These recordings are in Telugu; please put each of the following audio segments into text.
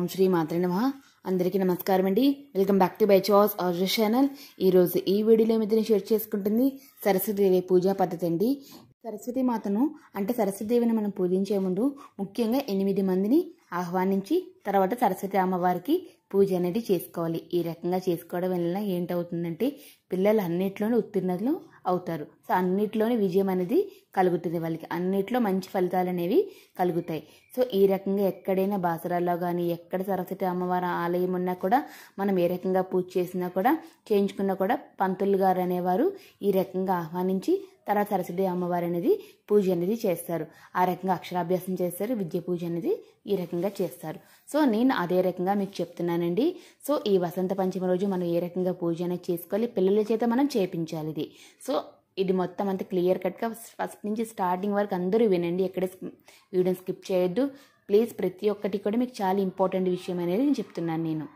ఓం శ్రీ మాత్రే నమ అందరికీ నమస్కారం అండి వెల్కమ్ బ్యాక్ టు బై చాస్ ఆర్జర్ ఛానల్ ఈరోజు ఈ వీడియోలో మీద షేర్ చేసుకుంటుంది సరస్వతీదేవి పూజా పద్ధతి అండి సరస్వతి మాతను అంటే దేవిని మనం పూజించే ముందు ముఖ్యంగా ఎనిమిది మందిని ఆహ్వానించి తర్వాత సరస్వతి అమ్మవారికి పూజ అనేది చేసుకోవాలి ఈ రకంగా చేసుకోవడం వల్ల ఏంటవుతుందంటే పిల్లలు అన్నిట్లోనే ఉత్తీర్ణతలు అవుతారు సో అన్నిట్లోనే విజయం అనేది కలుగుతుంది వాళ్ళకి అన్నింటిలో మంచి ఫలితాలు అనేవి కలుగుతాయి సో ఈ రకంగా ఎక్కడైనా బాసరాల్లో కానీ ఎక్కడ సరస్వతి అమ్మవారి ఆలయం ఉన్నా కూడా మనం ఏ రకంగా పూజ చేసినా కూడా చేయించుకున్నా కూడా పంతులు గారు అనేవారు ఈ రకంగా ఆహ్వానించి తర్వాత సరస్వతి అమ్మవారు అనేది పూజ అనేది చేస్తారు ఆ రకంగా అక్షరాభ్యాసం చేస్తారు విద్య పూజ అనేది ఈ రకంగా చేస్తారు సో నేను అదే రకంగా మీకు చెప్తున్నానండి సో ఈ వసంత పంచమి రోజు మనం ఏ రకంగా పూజ అనేది చేసుకోవాలి పిల్లల చేత మనం చేపించాలి ఇది సో ఇది మొత్తం అంతా క్లియర్ కట్గా ఫస్ట్ నుంచి స్టార్టింగ్ వరకు అందరూ వినండి ఎక్కడ వీడియోని స్కిప్ చేయొద్దు ప్లీజ్ ప్రతి ఒక్కటి కూడా మీకు చాలా ఇంపార్టెంట్ విషయం అనేది నేను చెప్తున్నాను నేను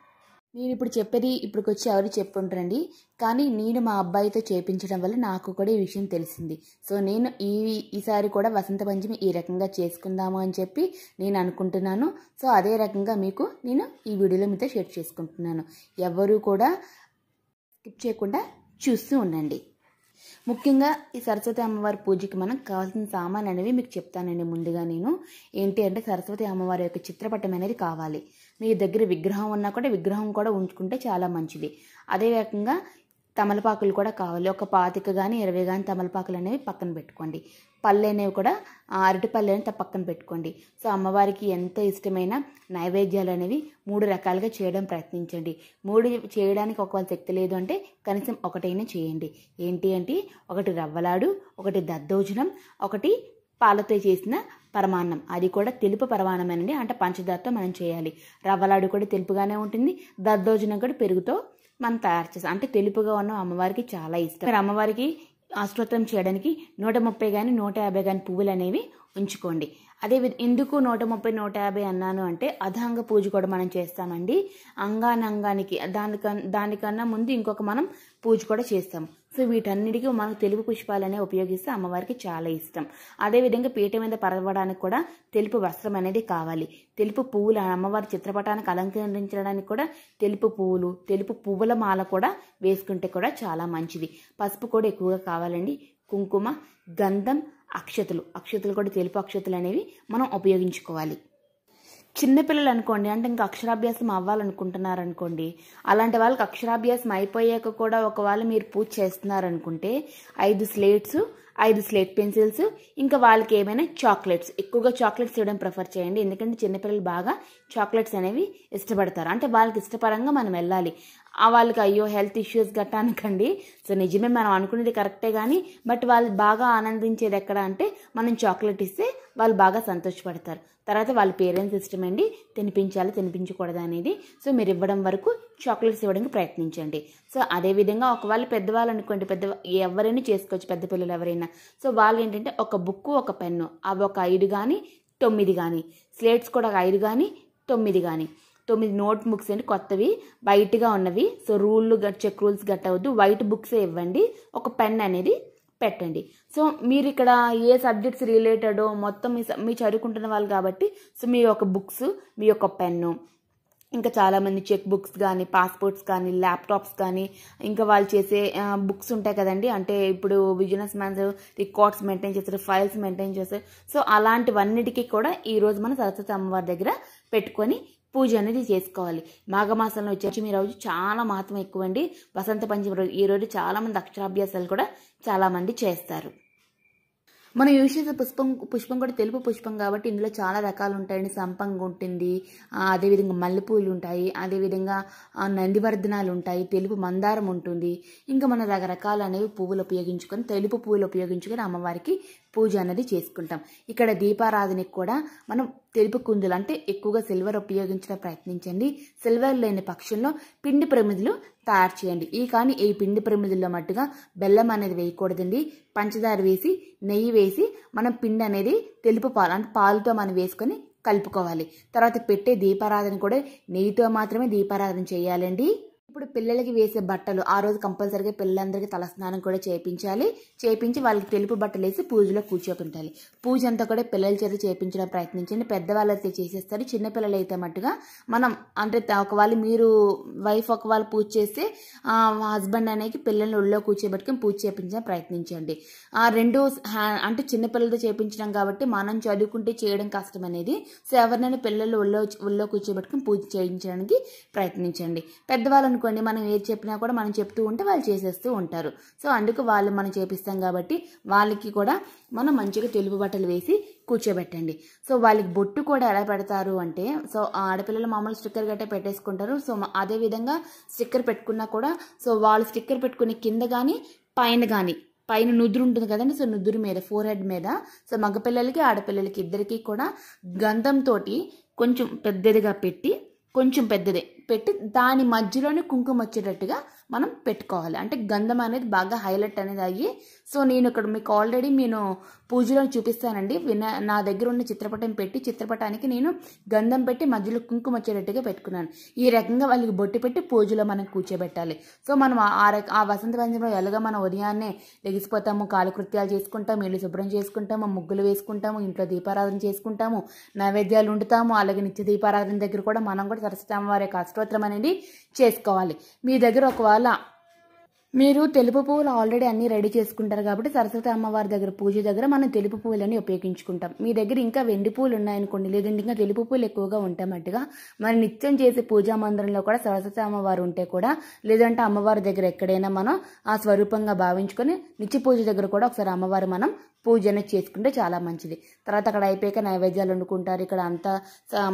నేను ఇప్పుడు చెప్పేది ఇప్పటికి వచ్చి ఎవరు చెప్పుంటారండి కానీ నేను మా అబ్బాయితో చేపించడం వల్ల నాకు కూడా ఈ విషయం తెలిసింది సో నేను ఈ ఈసారి కూడా వసంత పంచమి ఈ రకంగా చేసుకుందాము అని చెప్పి నేను అనుకుంటున్నాను సో అదే రకంగా మీకు నేను ఈ వీడియోలో మీతో షేర్ చేసుకుంటున్నాను ఎవరు కూడా స్కిప్ చేయకుండా చూస్తూ ఉండండి ముఖ్యంగా ఈ సరస్వతి అమ్మవారి పూజకి మనం కావాల్సిన సామాన్ అనేవి మీకు చెప్తానండి ముందుగా నేను ఏంటి అంటే సరస్వతి అమ్మవారి యొక్క చిత్రపటం అనేది కావాలి మీ దగ్గర విగ్రహం ఉన్నా కూడా విగ్రహం కూడా ఉంచుకుంటే చాలా మంచిది అదే రకంగా తమలపాకులు కూడా కావాలి ఒక పాతిక కానీ ఇరవై కానీ తమలపాకులు అనేవి పక్కన పెట్టుకోండి పళ్ళు అనేవి కూడా అరటి పళ్ళు అనేది పక్కన పెట్టుకోండి సో అమ్మవారికి ఎంత ఇష్టమైన నైవేద్యాలు అనేవి మూడు రకాలుగా చేయడం ప్రయత్నించండి మూడు చేయడానికి ఒకవేళ శక్తి లేదు అంటే కనీసం ఒకటైనా చేయండి ఏంటి అంటే ఒకటి రవ్వలాడు ఒకటి దద్దోజనం ఒకటి పాలతో చేసిన పరమాన్నం అది కూడా తెలుపు పరమాన్నమేనండి అంటే పంచదారతో మనం చేయాలి రవ్వలాడు కూడా తెలుపుగానే ఉంటుంది దద్దోజనం కూడా పెరుగుతో మనం తయారు చేస్తాం అంటే తెలుపుగా ఉన్న అమ్మవారికి చాలా ఇష్టం మరి అమ్మవారికి అష్టోత్తరం చేయడానికి నూట ముప్పై కానీ నూట యాభై కానీ పువ్వులు అనేవి ఉంచుకోండి అదే ఎందుకు నూట ముప్పై నూట యాభై అన్నాను అంటే అధాంగ పూజ కూడా మనం చేస్తామండి అంగానంగానికి దానికన్నా దానికన్నా ముందు ఇంకొక మనం పూజ కూడా చేస్తాము సో వీటన్నిటికీ మనకు తెలుపు పుష్పాలనే ఉపయోగిస్తే అమ్మవారికి చాలా ఇష్టం అదేవిధంగా పీఠ మీద పరవడానికి కూడా తెలుపు వస్త్రం అనేది కావాలి తెలుపు పువ్వులు అమ్మవారి చిత్రపటానికి అలంకరించడానికి కూడా తెలుపు పువ్వులు తెలుపు పువ్వుల మాల కూడా వేసుకుంటే కూడా చాలా మంచిది పసుపు కూడా ఎక్కువగా కావాలండి కుంకుమ గంధం అక్షతలు అక్షతలు కూడా తెలుపు అక్షతలు అనేవి మనం ఉపయోగించుకోవాలి చిన్నపిల్లలు అనుకోండి అంటే ఇంకా అక్షరాభ్యాసం అవ్వాలనుకుంటున్నారనుకోండి అలాంటి వాళ్ళకి అక్షరాభ్యాసం అయిపోయాక కూడా ఒకవేళ మీరు పూజ చేస్తున్నారనుకుంటే ఐదు స్లేట్స్ ఐదు స్లేట్ పెన్సిల్స్ ఇంకా వాళ్ళకి ఏమైనా చాక్లెట్స్ ఎక్కువగా చాక్లెట్స్ ఇవ్వడం ప్రిఫర్ చేయండి ఎందుకంటే చిన్నపిల్లలు బాగా చాక్లెట్స్ అనేవి ఇష్టపడతారు అంటే వాళ్ళకి ఇష్టపరంగా మనం వెళ్ళాలి ఆ వాళ్ళకి అయ్యో హెల్త్ ఇష్యూస్ గట్టా అనకండి సో నిజమే మనం అనుకునేది కరెక్టే కానీ బట్ వాళ్ళు బాగా ఆనందించేది ఎక్కడ అంటే మనం చాక్లెట్ ఇస్తే వాళ్ళు బాగా సంతోషపడతారు తర్వాత వాళ్ళ పేరెంట్స్ ఇష్టమండి అండి తినిపించాలి తినిపించకూడదు అనేది సో మీరు ఇవ్వడం వరకు చాక్లెట్స్ ఇవ్వడానికి ప్రయత్నించండి సో అదేవిధంగా ఒకవేళ పెద్దవాళ్ళు అనుకోండి పెద్ద ఎవరైనా చేసుకోవచ్చు పెద్ద పిల్లలు ఎవరైనా సో వాళ్ళు ఏంటంటే ఒక బుక్ ఒక పెన్ను అవి ఒక ఐదు కానీ తొమ్మిది కానీ స్లేట్స్ కూడా ఒక ఐదు కానీ తొమ్మిది కానీ తొమ్మిది నోట్ బుక్స్ అండి కొత్తవి వైట్గా ఉన్నవి సో రూళ్ళు చెక్ రూల్స్ గట్ట అవద్దు వైట్ బుక్సే ఇవ్వండి ఒక పెన్ అనేది పెట్టండి సో మీరు ఇక్కడ ఏ సబ్జెక్ట్స్ రిలేటెడో మొత్తం మీ మీ చదువుకుంటున్న వాళ్ళు కాబట్టి సో మీ యొక్క బుక్స్ మీ యొక్క పెన్ను ఇంకా చాలామంది చెక్ బుక్స్ కానీ పాస్పోర్ట్స్ కానీ ల్యాప్టాప్స్ కానీ ఇంకా వాళ్ళు చేసే బుక్స్ ఉంటాయి కదండి అంటే ఇప్పుడు బిజినెస్ మ్యాన్స్ రికార్డ్స్ మెయింటైన్ చేస్తారు ఫైల్స్ మెయింటైన్ చేస్తారు సో అలాంటివన్నిటికీ కూడా ఈరోజు మన సరస్వతి అమ్మవారి దగ్గర పెట్టుకొని పూజ అనేది చేసుకోవాలి మాఘమాసంలో వచ్చేసి రోజు చాలా మహత్వం ఎక్కువ అండి వసంత పంచమి రోజు ఈ రోజు చాలామంది అక్షరాభ్యాసాలు కూడా చాలామంది చేస్తారు మనం యూజ్ చేసే పుష్పం పుష్పం కూడా తెలుపు పుష్పం కాబట్టి ఇందులో చాలా రకాలు ఉంటాయండి సంపంగి ఉంటుంది అదేవిధంగా మల్లెపూలు ఉంటాయి అదేవిధంగా నందివర్ధనాలు ఉంటాయి తెలుపు మందారం ఉంటుంది ఇంకా మన రకరకాలు అనేవి పువ్వులు ఉపయోగించుకొని తెలుపు పువ్వులు ఉపయోగించుకొని అమ్మవారికి పూజ అనేది చేసుకుంటాం ఇక్కడ దీపారాధనకి కూడా మనం తెలుపు కుందులు అంటే ఎక్కువగా సిల్వర్ ఉపయోగించడం ప్రయత్నించండి సిల్వర్ లేని పక్షంలో పిండి ప్రమిదులు తయారు చేయండి ఈ కానీ ఈ పిండి ప్రమిదుల్లో మట్టుగా బెల్లం అనేది వేయకూడదండి పంచదార వేసి నెయ్యి వేసి మనం పిండి అనేది తెలుపు పాలు అంటే పాలుతో మనం వేసుకొని కలుపుకోవాలి తర్వాత పెట్టే దీపారాధన కూడా నెయ్యితో మాత్రమే దీపారాధన చేయాలండి ఇప్పుడు పిల్లలకి వేసే బట్టలు ఆ రోజు కంపల్సరీగా పిల్లలందరికీ తలస్నానం కూడా చేయించాలి చేయించి వాళ్ళకి తెలుపు బట్టలు వేసి పూజలో కూర్చోకుంటాలి పూజ అంతా కూడా పిల్లల చేత చేయించడం ప్రయత్నించండి పెద్దవాళ్ళు అయితే చేసేస్తారు చిన్నపిల్లలు అయితే మట్టుగా మనం అంటే ఒకవేళ మీరు వైఫ్ ఒకవేళ పూజ చేస్తే హస్బెండ్ అనేది పిల్లల్ని ఒళ్ళో కూర్చోబెట్టుకుని పూజ చేయించడం ప్రయత్నించండి ఆ రెండు అంటే చిన్నపిల్లలతో చేయించడం కాబట్టి మనం చదువుకుంటే చేయడం కష్టం అనేది సో ఎవరినైనా పిల్లలు ఒళ్ళో ఒళ్ళో కూర్చోబెట్టుకుని పూజ చేయించడానికి ప్రయత్నించండి పెద్దవాళ్ళను అనుకోండి మనం ఏది చెప్పినా కూడా మనం చెప్తూ ఉంటే వాళ్ళు చేసేస్తూ ఉంటారు సో అందుకు వాళ్ళు మనం చేపిస్తాం కాబట్టి వాళ్ళకి కూడా మనం మంచిగా తెలుగు బట్టలు వేసి కూర్చోబెట్టండి సో వాళ్ళకి బొట్టు కూడా ఎలా పెడతారు అంటే సో ఆడపిల్లలు మామూలు స్టిక్కర్ గట్టే పెట్టేసుకుంటారు సో అదేవిధంగా స్టిక్కర్ పెట్టుకున్నా కూడా సో వాళ్ళు స్టిక్కర్ పెట్టుకునే కింద కానీ పైన కానీ పైన నుదురు ఉంటుంది కదండి సో నుదురు మీద ఫోర్ హెడ్ మీద సో మగపిల్లలకి ఆడపిల్లలకి ఇద్దరికి కూడా గంధంతో కొంచెం పెద్దదిగా పెట్టి కొంచెం పెద్దదే పెట్టి దాని మధ్యలోనే కుంకుమ వచ్చేటట్టుగా మనం పెట్టుకోవాలి అంటే గంధం అనేది బాగా హైలైట్ అనేది అయ్యి సో నేను ఇక్కడ మీకు ఆల్రెడీ నేను పూజలో చూపిస్తానండి వినా నా దగ్గర ఉన్న చిత్రపటం పెట్టి చిత్రపటానికి నేను గంధం పెట్టి మధ్యలో కుంకుమ వచ్చేటట్టుగా పెట్టుకున్నాను ఈ రకంగా వాళ్ళకి బొట్టి పెట్టి పూజలో మనం కూర్చోబెట్టాలి సో మనం ఆ రక ఆ వసంత పంచంలో ఎలాగ మనం ఉదయాన్నే లెగిసిపోతాము కాలకృత్యాలు చేసుకుంటాము ఇల్లు శుభ్రం చేసుకుంటాము ముగ్గులు వేసుకుంటాము ఇంట్లో దీపారాధన చేసుకుంటాము నైవేద్యాలు వండుతాము అలాగే నిత్య దీపారాధన దగ్గర కూడా మనం కూడా సరస్వతి అమ్మవారి యొక్క అనేది చేసుకోవాలి మీ దగ్గర ఒకవేళ మీరు తెలుపు పువ్వులు ఆల్రెడీ అన్ని రెడీ చేసుకుంటారు కాబట్టి సరస్వతి అమ్మవారి దగ్గర పూజ దగ్గర మనం తెలుపు పువ్వులని ఉపయోగించుకుంటాం మీ దగ్గర ఇంకా వెండి పువ్వులు ఉన్నాయనుకోండి లేదంటే ఇంకా తెలుపు పువ్వులు ఎక్కువగా ఉంటామట్టుగా మనం నిత్యం చేసే పూజా మందిరంలో కూడా సరస్వతి అమ్మవారు ఉంటే కూడా లేదంటే అమ్మవారి దగ్గర ఎక్కడైనా మనం ఆ స్వరూపంగా భావించుకొని నిత్య పూజ దగ్గర కూడా ఒకసారి అమ్మవారు మనం పూజన చేసుకుంటే చాలా మంచిది తర్వాత అక్కడ అయిపోయాక నైవేద్యాలు వండుకుంటారు ఇక్కడ అంతా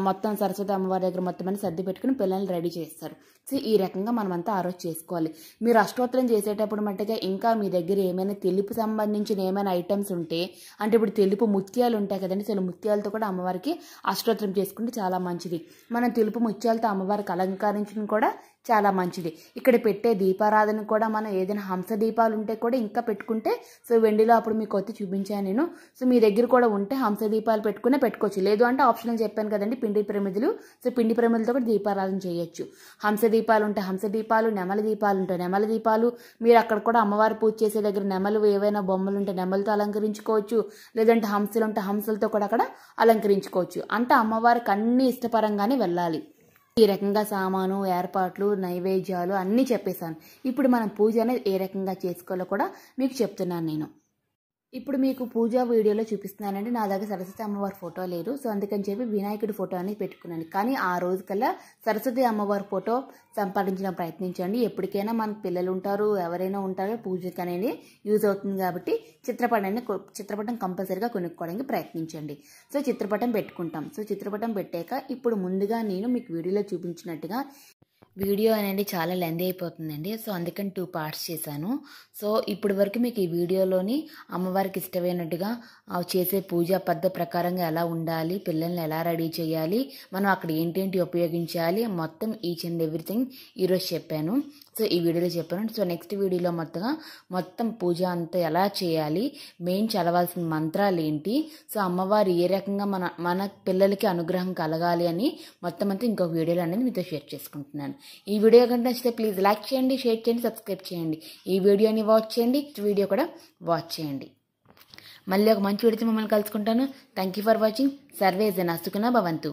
మొత్తం సరస్వతి అమ్మవారి దగ్గర మొత్తం అని సర్ది పెట్టుకుని పిల్లల్ని రెడీ చేస్తారు సో ఈ రకంగా మనమంతా ఆ రోజు చేసుకోవాలి మీరు అష్టోత్తరం చేసేటప్పుడు మట్టుగా ఇంకా మీ దగ్గర ఏమైనా తెలుపు సంబంధించిన ఏమైనా ఐటమ్స్ ఉంటే అంటే ఇప్పుడు తెలుపు ముత్యాలు ఉంటాయి కదండి సో ముత్యాలతో కూడా అమ్మవారికి అష్టోత్తరం చేసుకుంటే చాలా మంచిది మనం తెలుపు ముత్యాలతో అమ్మవారికి అలంకరించడం కూడా చాలా మంచిది ఇక్కడ పెట్టే దీపారాధన కూడా మనం ఏదైనా హంస దీపాలు ఉంటే కూడా ఇంకా పెట్టుకుంటే సో వెండిలో అప్పుడు మీకు వచ్చి చూపించాను నేను సో మీ దగ్గర కూడా ఉంటే హంస దీపాలు పెట్టుకునే పెట్టుకోవచ్చు లేదు అంటే ఆప్షన్ అని చెప్పాను కదండి పిండి ప్రమిదులు సో పిండి ప్రమిదులతో కూడా దీపారాధన చేయొచ్చు హంస దీపాలు ఉంటే హంస దీపాలు నెమల దీపాలు ఉంటాయి నెమల దీపాలు మీరు అక్కడ కూడా అమ్మవారు పూజ చేసే దగ్గర నెమలు ఏవైనా బొమ్మలు ఉంటే నెమలతో అలంకరించుకోవచ్చు లేదంటే హంసలు ఉంటే హంసలతో కూడా అక్కడ అలంకరించుకోవచ్చు అంటే అమ్మవారికి అన్ని ఇష్టపరంగానే వెళ్ళాలి ఈ రకంగా సామాను ఏర్పాట్లు నైవేద్యాలు అన్నీ చెప్పేశాను ఇప్పుడు మనం పూజ అనేది ఏ రకంగా చేసుకోవాలో కూడా మీకు చెప్తున్నాను నేను ఇప్పుడు మీకు పూజా వీడియోలో చూపిస్తున్నానండి నా దగ్గర సరస్వతి అమ్మవారి ఫోటో లేదు సో అందుకని చెప్పి వినాయకుడి ఫోటో అనేది పెట్టుకున్నాను కానీ ఆ రోజు కల్లా సరస్వతి అమ్మవారి ఫోటో సంపాదించడం ప్రయత్నించండి ఎప్పటికైనా మనకు పిల్లలు ఉంటారు ఎవరైనా ఉంటారో పూజకి అనేది యూజ్ అవుతుంది కాబట్టి చిత్రపటాన్ని చిత్రపటం కంపల్సరీగా కొనుక్కోవడానికి ప్రయత్నించండి సో చిత్రపటం పెట్టుకుంటాం సో చిత్రపటం పెట్టాక ఇప్పుడు ముందుగా నేను మీకు వీడియోలో చూపించినట్టుగా వీడియో అనేది చాలా లెందీ అయిపోతుందండి సో అందుకని టూ పార్ట్స్ చేశాను సో ఇప్పటి వరకు మీకు ఈ వీడియోలోని అమ్మవారికి ఇష్టమైనట్టుగా చేసే పూజా పద్ధతి ప్రకారంగా ఎలా ఉండాలి పిల్లల్ని ఎలా రెడీ చేయాలి మనం అక్కడ ఏంటేంటి ఉపయోగించాలి మొత్తం ఈచ్ అండ్ ఎవ్రీథింగ్ ఈరోజు చెప్పాను సో ఈ వీడియోలో చెప్పాను సో నెక్స్ట్ వీడియోలో మొత్తంగా మొత్తం పూజ అంతా ఎలా చేయాలి మెయిన్ చదవాల్సిన మంత్రాలు ఏంటి సో అమ్మవారు ఏ రకంగా మన మన పిల్లలకి అనుగ్రహం కలగాలి అని మొత్తం అంతా ఇంకొక వీడియోలో అనేది మీతో షేర్ చేసుకుంటున్నాను ఈ వీడియో కంటే నచ్చితే ప్లీజ్ లైక్ చేయండి షేర్ చేయండి సబ్స్క్రైబ్ చేయండి ఈ వీడియోని వాచ్ చేయండి వీడియో కూడా వాచ్ చేయండి మళ్ళీ ఒక మంచి వీడియో మమ్మల్ని కలుసుకుంటాను థ్యాంక్ యూ ఫర్ వాచింగ్ సర్వే జనా భవంతు